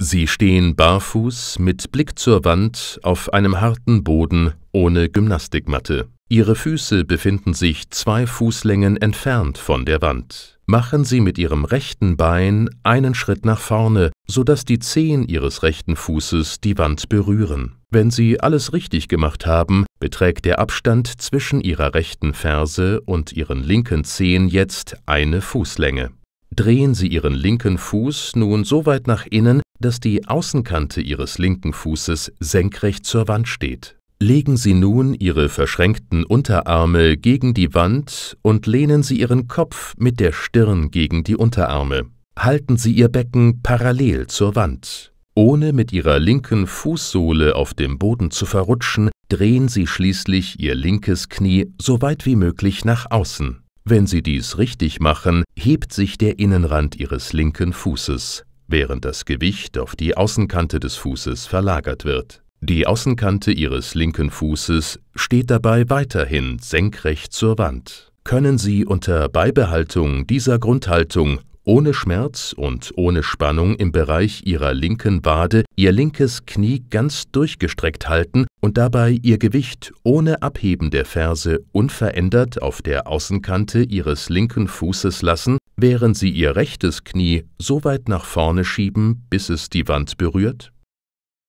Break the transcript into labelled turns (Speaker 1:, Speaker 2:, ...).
Speaker 1: Sie stehen barfuß mit Blick zur Wand auf einem harten Boden ohne Gymnastikmatte. Ihre Füße befinden sich zwei Fußlängen entfernt von der Wand. Machen Sie mit Ihrem rechten Bein einen Schritt nach vorne, sodass die Zehen Ihres rechten Fußes die Wand berühren. Wenn Sie alles richtig gemacht haben, beträgt der Abstand zwischen Ihrer rechten Ferse und Ihren linken Zehen jetzt eine Fußlänge. Drehen Sie Ihren linken Fuß nun so weit nach innen, dass die Außenkante Ihres linken Fußes senkrecht zur Wand steht. Legen Sie nun Ihre verschränkten Unterarme gegen die Wand und lehnen Sie Ihren Kopf mit der Stirn gegen die Unterarme. Halten Sie Ihr Becken parallel zur Wand. Ohne mit Ihrer linken Fußsohle auf dem Boden zu verrutschen, drehen Sie schließlich Ihr linkes Knie so weit wie möglich nach außen. Wenn Sie dies richtig machen, hebt sich der Innenrand Ihres linken Fußes, während das Gewicht auf die Außenkante des Fußes verlagert wird. Die Außenkante Ihres linken Fußes steht dabei weiterhin senkrecht zur Wand. Können Sie unter Beibehaltung dieser Grundhaltung ohne Schmerz und ohne Spannung im Bereich ihrer linken Wade ihr linkes Knie ganz durchgestreckt halten und dabei ihr Gewicht ohne Abheben der Ferse unverändert auf der Außenkante ihres linken Fußes lassen, während sie ihr rechtes Knie so weit nach vorne schieben, bis es die Wand berührt?